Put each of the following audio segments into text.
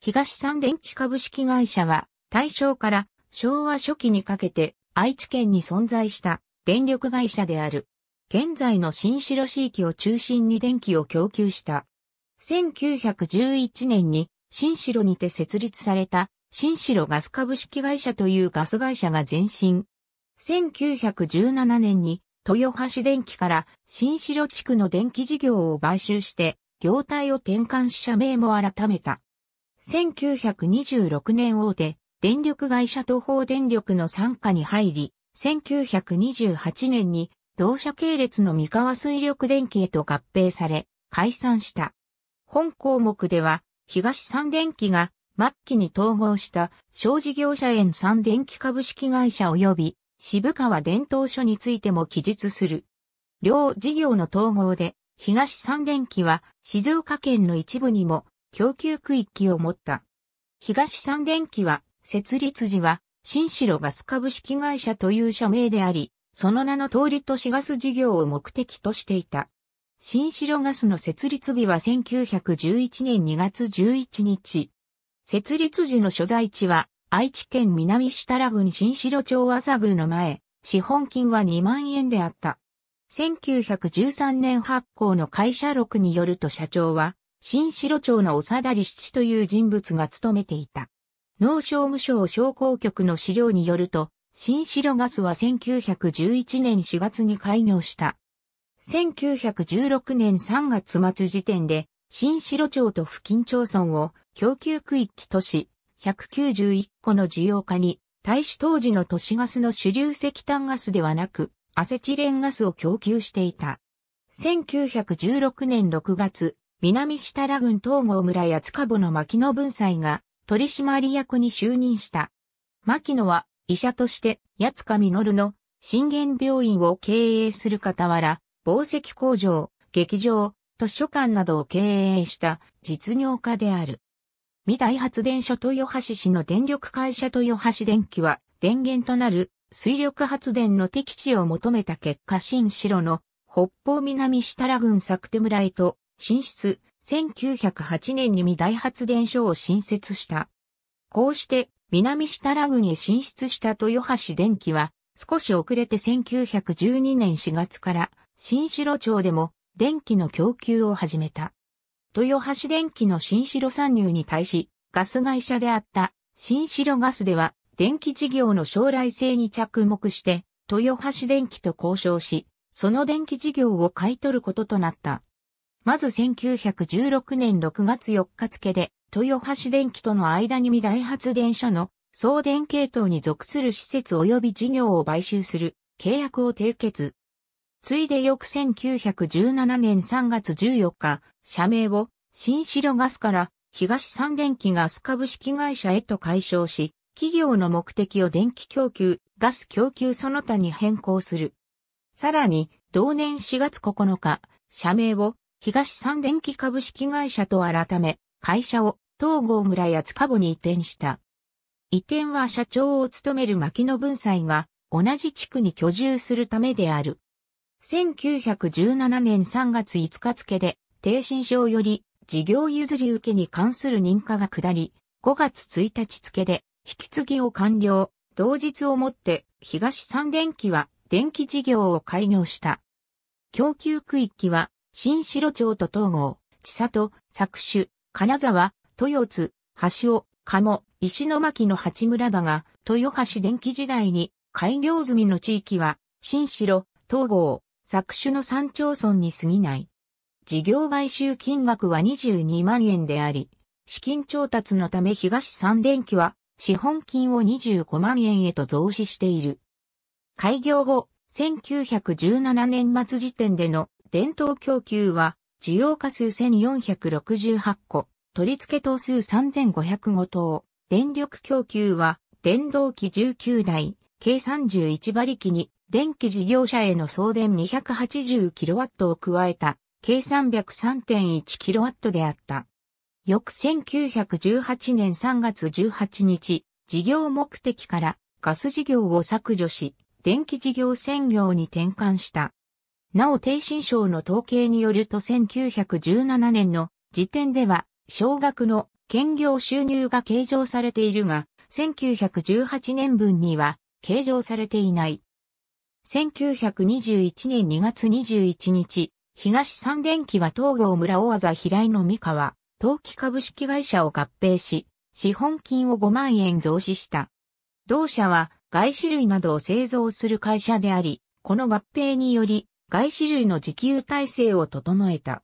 東三電気株式会社は大正から昭和初期にかけて愛知県に存在した電力会社である。現在の新城市域を中心に電気を供給した。1911年に新城にて設立された新城ガス株式会社というガス会社が前身。1917年に豊橋電機から新城地区の電気事業を買収して業態を転換し社名も改めた。1926年大手、電力会社東方電力の参加に入り、1928年に同社系列の三河水力電機へと合併され、解散した。本項目では、東三電機が末期に統合した小事業者園三電機株式会社及び渋川伝統所についても記述する。両事業の統合で、東三電機は静岡県の一部にも供給区域を持った。東三電機は、設立時は、新城ガス株式会社という社名であり、その名の通り都市ガス事業を目的としていた。新城ガスの設立日は1911年2月11日。設立時の所在地は、愛知県南設楽郡新城町麻宮の前、資本金は2万円であった。1913年発行の会社録によると社長は、新城町の長田利七という人物が務めていた。農商務省商工局の資料によると、新城ガスは1911年4月に開業した。1916年3月末時点で、新城町と付近町村を供給区域都市191個の需要化に、対し当時の都市ガスの主流石炭ガスではなく、アセチレンガスを供給していた。1916年6月、南設楽郡東郷村八つ a の牧野文才が取締役に就任した。牧野は医者として八つ実の信玄病院を経営する傍ら、宝石工場、劇場、図書館などを経営した実業家である。未来発電所豊橋市の電力会社豊橋電機は電源となる水力発電の適地を求めた結果新城の北方南下楽郡作手村へと進出、1908年に未大発電所を新設した。こうして、南下良郡へ進出した豊橋電機は、少し遅れて1912年4月から、新城町でも電気の供給を始めた。豊橋電機の新城参入に対し、ガス会社であった新城ガスでは、電気事業の将来性に着目して、豊橋電機と交渉し、その電気事業を買い取ることとなった。まず1916年6月4日付で、豊橋電機との間に未来発電所の送電系統に属する施設及び事業を買収する契約を締結。ついで翌1917年3月14日、社名を新城ガスから東三電機ガス株式会社へと解消し、企業の目的を電気供給、ガス供給その他に変更する。さらに、同年4月9日、社名を東三電機株式会社と改め、会社を東郷村八塚に移転した。移転は社長を務める牧野文才が同じ地区に居住するためである。1917年3月5日付で、定心証より事業譲り受けに関する認可が下り、5月1日付で引き継ぎを完了。同日をもって東三電機は電気事業を開業した。供給区域は新城町と東郷、千里、作種、金沢、豊津、橋尾、鴨、石巻の八村だが、豊橋電気時代に開業済みの地域は、新城、東郷、作種の三町村に過ぎない。事業買収金額は22万円であり、資金調達のため東三電機は資本金を25万円へと増資している。開業後、1917年末時点での電灯供給は、需要化数1468個、取り付け等数3505等、電力供給は、電動機19台、計31馬力に、電気事業者への送電 280kW を加えた、計 303.1kW であった。翌1918年3月18日、事業目的からガス事業を削除し、電気事業専業に転換した。なお、低新省の統計によると1917年の時点では、小額の兼業収入が計上されているが、1918年分には計上されていない。1921年2月21日、東三電機は東郷村大技平井の三河、陶器株式会社を合併し、資本金を5万円増資した。同社は外資類などを製造する会社であり、この合併により、外資類の自給体制を整えた。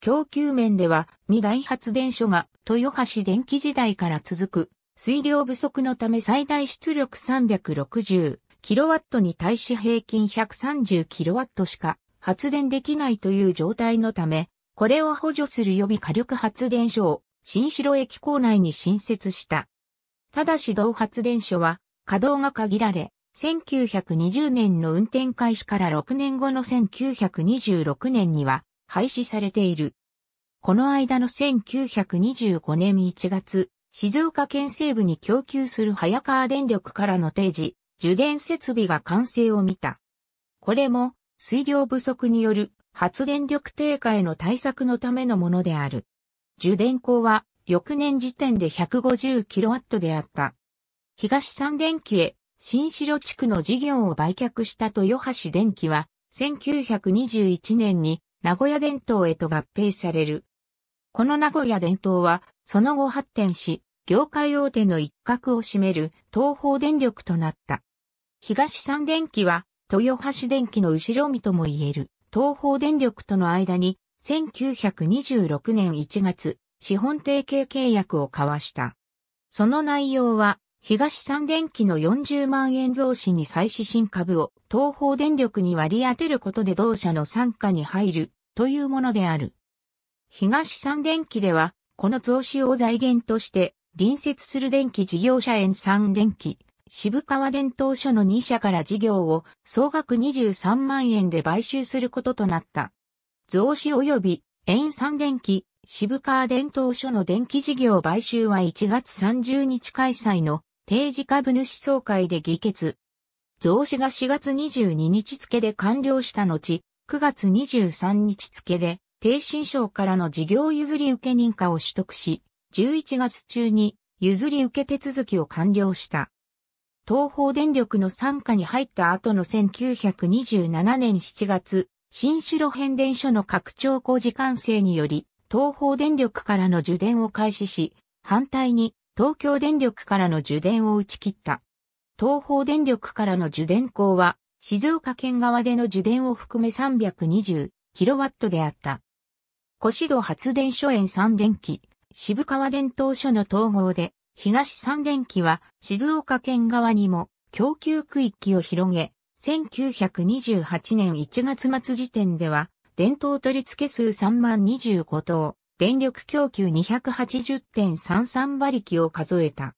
供給面では、未来発電所が豊橋電気時代から続く水量不足のため最大出力 360kW に対し平均 130kW しか発電できないという状態のため、これを補助する予備火力発電所を新城駅構内に新設した。ただし同発電所は稼働が限られ、1920年の運転開始から6年後の1926年には廃止されている。この間の1925年1月、静岡県西部に供給する早川電力からの定時、受電設備が完成を見た。これも水量不足による発電力低下への対策のためのものである。受電口は翌年時点で 150kW であった。東三電機へ新城地区の事業を売却した豊橋電機は、1921年に名古屋電灯へと合併される。この名古屋電灯は、その後発展し、業界大手の一角を占める東方電力となった。東三電機は、豊橋電機の後ろ身とも言える東方電力との間に、1926年1月、資本提携契約を交わした。その内容は、東三電機の40万円増資に再資新株を東方電力に割り当てることで同社の参加に入るというものである。東三電機では、この増資を財源として、隣接する電気事業者園三電機、渋川電灯所の2社から事業を総額23万円で買収することとなった。増資及び園三電機、渋川電灯所の電気事業買収は1月30日開催の定時株主総会で議決。増資が4月22日付で完了した後、9月23日付で、低新省からの事業譲り受け認可を取得し、11月中に譲り受け手続きを完了した。東方電力の参加に入った後の1927年7月、新城変電所の拡張工事完成により、東方電力からの受電を開始し、反対に東京電力からの受電を打ち切った。東方電力からの受電口は、静岡県側での受電を含め 320kW であった。越戸発電所園三電機、渋川電灯所の統合で、東三電機は静岡県側にも供給区域を広げ、1928年1月末時点では、電灯取付数3万25灯、電力供給280.33馬力を数えた。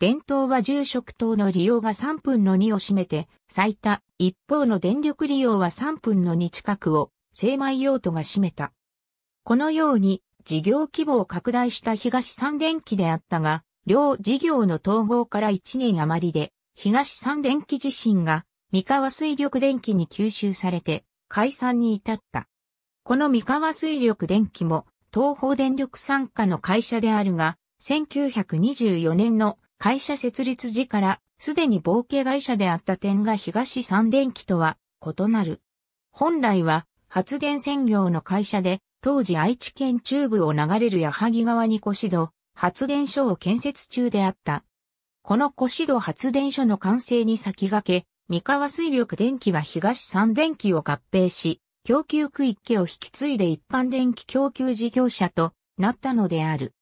電灯は住職灯の利用が3分の2を占めて最多、一方の電力利用は3分の2近くを精米用途が占めた。このように事業規模を拡大した東三電機であったが、両事業の統合から1年余りで、東三電機自身が三河水力電機に吸収されて解散に至った。この三河水力電機も東方電力傘下の会社であるが、1924年の会社設立時からすでに冒険会社であった点が東三電機とは異なる。本来は発電専業の会社で、当時愛知県中部を流れる矢作川に越戸発電所を建設中であった。この越戸発電所の完成に先駆け、三河水力電機は東三電機を合併し、供給区域を引き継いで一般電気供給事業者となったのである。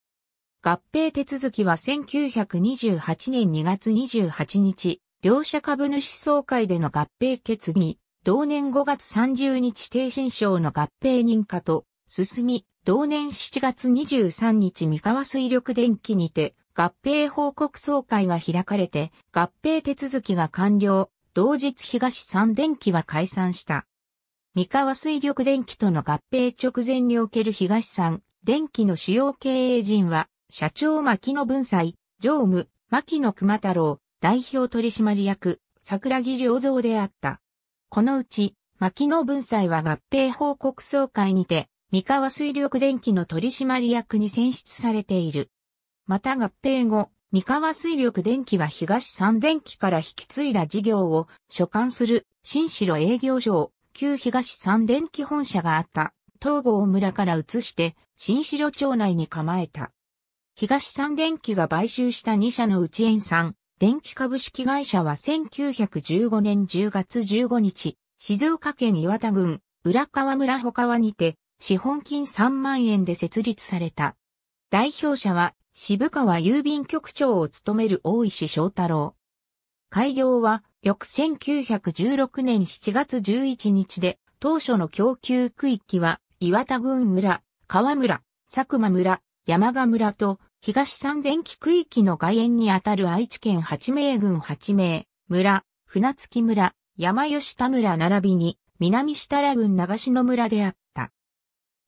合併手続きは1928年2月28日、両社株主総会での合併決議、同年5月30日低信省の合併認可と進み、同年7月23日三河水力電気にて合併報告総会が開かれて合併手続きが完了、同日東三電気は解散した。三河水力電機との合併直前における東山電機の主要経営陣は、社長牧野文才、常務、牧野熊太郎、代表取締役、桜木良造であった。このうち、牧野文才は合併報告総会にて、三河水力電機の取締役に選出されている。また合併後、三河水力電機は東3。電機から引き継いだ事業を所管する新城営業所を旧東三電機本社があった東郷村から移して新城町内に構えた。東三電機が買収した2社のうち円三電機株式会社は1915年10月15日、静岡県岩田郡浦川村保川にて資本金3万円で設立された。代表者は渋川郵便局長を務める大石翔太郎。開業は翌1916年7月11日で、当初の供給区域は、岩田郡村、川村、佐久間村、山賀村と、東三電気区域の外縁にあたる愛知県八名郡八名、村、船月村、山吉田村並びに、南設楽郡長篠村であった。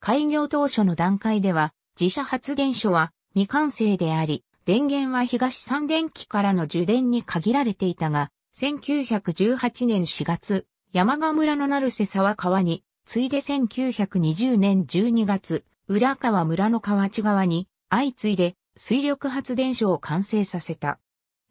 開業当初の段階では、自社発電所は未完成であり、電源は東三電機からの受電に限られていたが、1918年4月、山賀村の成瀬沢川に、次いで1920年12月、浦川村の河内川に、相次いで水力発電所を完成させた。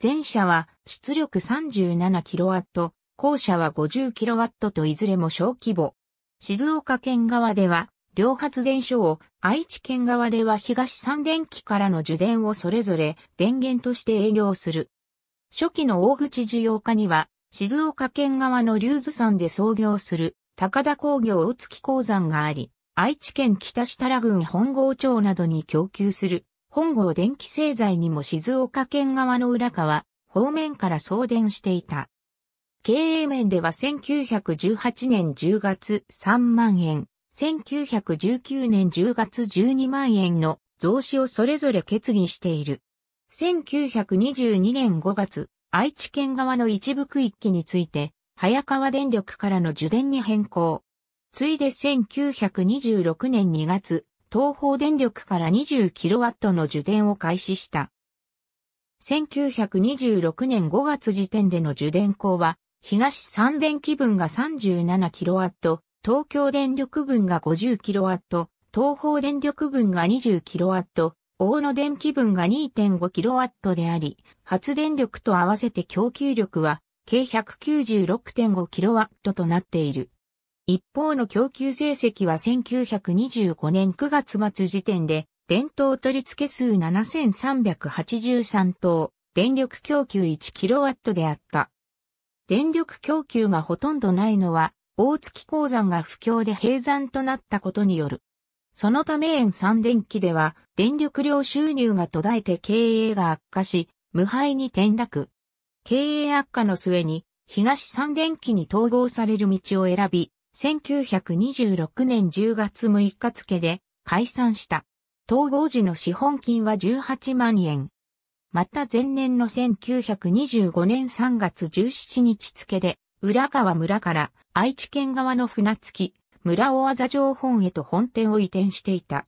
前者は出力 37kW、後者は 50kW といずれも小規模。静岡県側では両発電所を、愛知県側では東三電機からの受電をそれぞれ電源として営業する。初期の大口需要家には、静岡県側の龍頭山で創業する高田工業大月鉱山があり、愛知県北設楽郡本郷町などに供給する本郷電気製材にも静岡県側の浦川方面から送電していた。経営面では1918年10月3万円、1919年10月12万円の増資をそれぞれ決議している。1922年5月、愛知県側の一部区域について、早川電力からの受電に変更。ついで1926年2月、東方電力から 20kW の受電を開始した。1926年5月時点での受電口は、東三電気分が 37kW、東京電力分が 50kW、東方電力分が 20kW、大野電気分が 2.5kW であり、発電力と合わせて供給力は計 196.5kW となっている。一方の供給成績は1925年9月末時点で、電灯取付数7383灯、電力供給 1kW であった。電力供給がほとんどないのは、大月鉱山が不況で閉山となったことによるそのため円三電機では電力量収入が途絶えて経営が悪化し、無敗に転落。経営悪化の末に東三電機に統合される道を選び、1926年10月6日付で解散した。統合時の資本金は18万円。また前年の1925年3月17日付で、浦川村から愛知県側の船着き、村尾技城本へと本店を移転していた。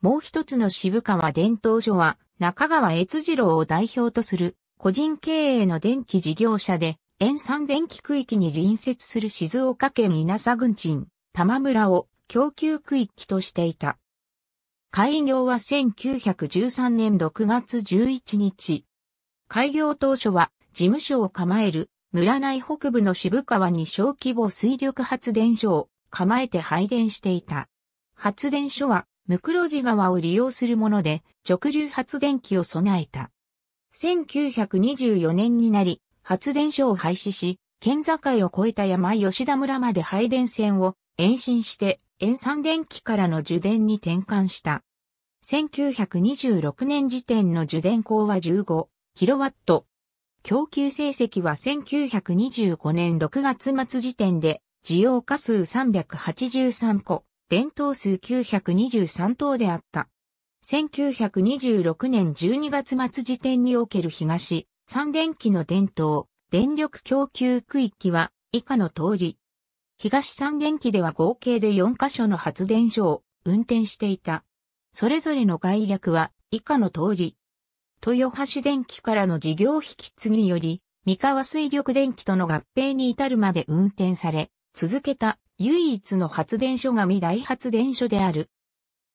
もう一つの渋川伝統所は中川悦次郎を代表とする個人経営の電気事業者で、沿山電気区域に隣接する静岡県稲佐郡鎮、玉村を供給区域としていた。開業は1913年6月11日。開業当初は事務所を構える村内北部の渋川に小規模水力発電所を構えて配電していた。発電所は、ムクロジ川を利用するもので、直流発電機を備えた。1924年になり、発電所を廃止し、県境を越えた山吉田村まで配電線を延伸して、塩酸電機からの受電に転換した。1926年時点の受電口は 15kW。供給成績は1925年6月末時点で需要家数383個、伝統数923等であった。1926年12月末時点における東、三電機の伝統、電力供給区域は以下の通り。東三電機では合計で4カ所の発電所を運転していた。それぞれの概略は以下の通り。豊橋電機からの事業引き継ぎより、三河水力電機との合併に至るまで運転され、続けた唯一の発電所が未来発電所である。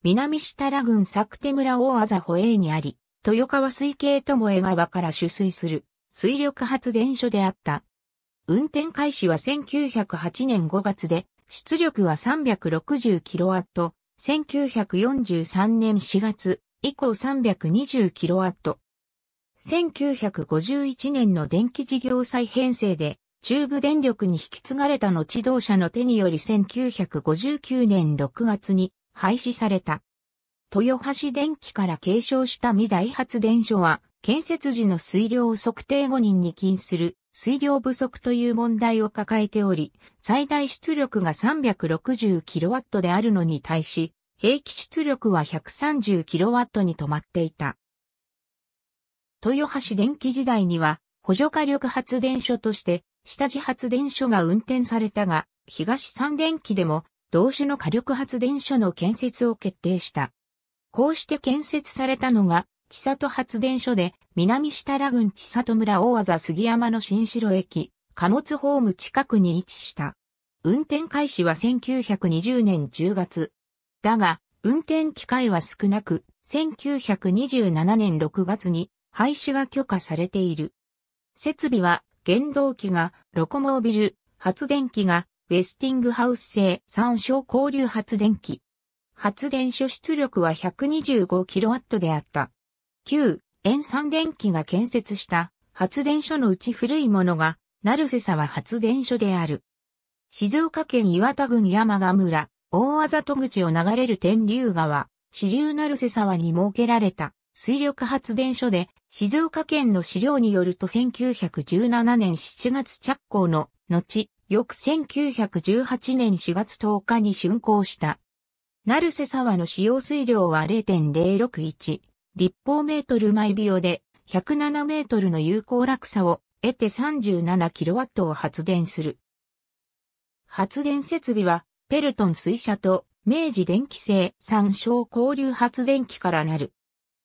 南設楽郡作手村大麻保栄にあり、豊川水系とも江川から取水する水力発電所であった。運転開始は1908年5月で、出力は 360kW、1943年4月以降 320kW。1951年の電気事業再編成で、中部電力に引き継がれた後同社の手により1959年6月に廃止された。豊橋電機から継承した未来発電所は、建設時の水量測定後人に近する水量不足という問題を抱えており、最大出力が 360kW であるのに対し、平気出力は 130kW に止まっていた。豊橋電機時代には、補助火力発電所として下地発電所が運転されたが、東三電機でも同種の火力発電所の建設を決定した。こうして建設されたのが、千里発電所で、南設楽郡千里村大技杉山の新城駅、貨物ホーム近くに位置した。運転開始は1920年10月。だが、運転機会は少なく、1927年6月に廃止が許可されている。設備は原動機がロコモービル、発電機がウェスティングハウス製三小交流発電機。発電所出力は 125kW であった。旧、塩酸電機が建設した発電所のうち古いものが、ナルセサは発電所である。静岡県岩田郡山賀村、大あざ戸口を流れる天竜川、支流ナセサワに設けられた水力発電所で、静岡県の資料によると1917年7月着工の後、翌1918年4月10日に竣工した。成瀬沢の使用水量は0.061立方メートル毎秒で107メートルの有効落差を得て37キロワットを発電する。発電設備はペルトン水車と明治電気製三小交流発電機からなる。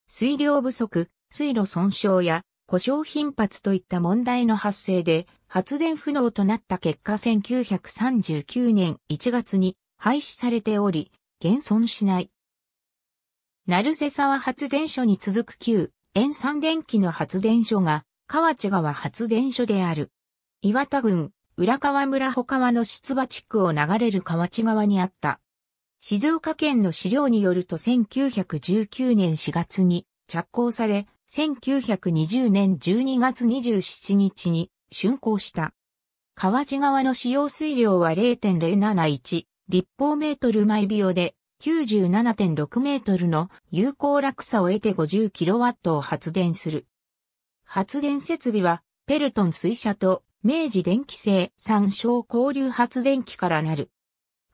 水量不足、水路損傷や故障頻発といった問題の発生で発電不能となった結果1939年1月に廃止されており、現存しない。鳴瀬沢発電所に続く旧、塩三電気の発電所が、河内川発電所である。岩田郡、浦川村穂川の出馬地区を流れる河内川にあった静岡県の資料によると1919年4月に着工され、1920年12月27日に竣工した。河内川の使用水量は0.071立方メートル毎秒で97.6メートルの有効落差を得て50キロワットを発電する。発電設備はペルトン水車と明治電気製三小交流発電機からなる。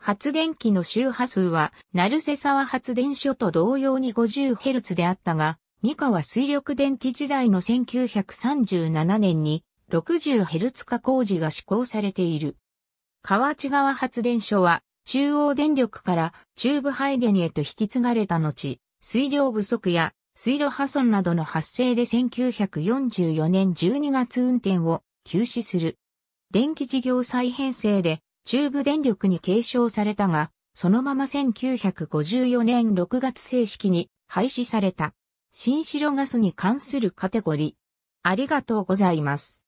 発電機の周波数は、ナセサ沢発電所と同様に 50Hz であったが、三河水力電気時代の1937年に 60Hz 化工事が施行されている。河内川発電所は中央電力から中部ハイデへと引き継がれた後、水量不足や水路破損などの発生で1944年12月運転を休止する。電気事業再編成で中部電力に継承されたが、そのまま1954年6月正式に廃止された。新白ガスに関するカテゴリー。ありがとうございます。